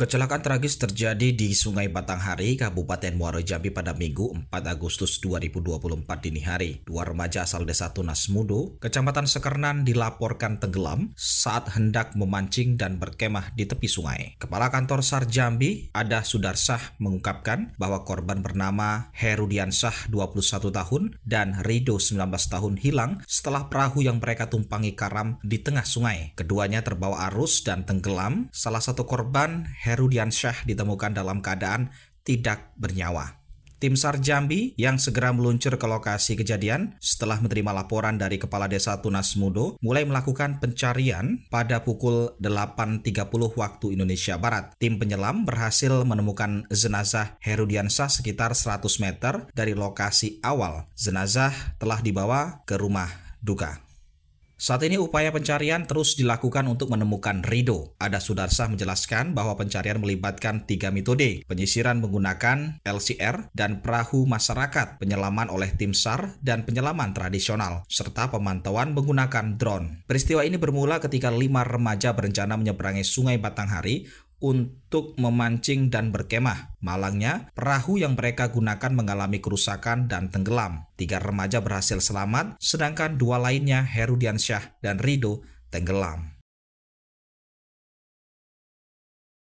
Kecelakaan tragis terjadi di Sungai Batanghari, Kabupaten Muaro Jambi pada Minggu 4 Agustus 2024 dini hari. Dua remaja asal desa Tunas Mudo, Kecamatan Sekernan dilaporkan tenggelam saat hendak memancing dan berkemah di tepi sungai. Kepala Kantor SAR Jambi, Ada Sudarsah mengungkapkan bahwa korban bernama Herudiansah 21 tahun dan Rido 19 tahun hilang setelah perahu yang mereka tumpangi karam di tengah sungai. Keduanya terbawa arus dan tenggelam. Salah satu korban, Herudiansyah ditemukan dalam keadaan tidak bernyawa. Tim SAR Jambi yang segera meluncur ke lokasi kejadian setelah menerima laporan dari Kepala Desa Tunas Mudo mulai melakukan pencarian pada pukul 8.30 waktu Indonesia Barat. Tim penyelam berhasil menemukan jenazah Herudiansyah sekitar 100 meter dari lokasi awal. Jenazah telah dibawa ke rumah duka. Saat ini upaya pencarian terus dilakukan untuk menemukan Rido. Ada Sudarsah menjelaskan bahwa pencarian melibatkan tiga metode, penyisiran menggunakan LCR dan perahu masyarakat, penyelaman oleh tim SAR dan penyelaman tradisional, serta pemantauan menggunakan drone. Peristiwa ini bermula ketika lima remaja berencana menyeberangi sungai Batanghari untuk memancing dan berkemah. Malangnya, perahu yang mereka gunakan mengalami kerusakan dan tenggelam. Tiga remaja berhasil selamat, sedangkan dua lainnya, Herudiansyah dan Rido, tenggelam.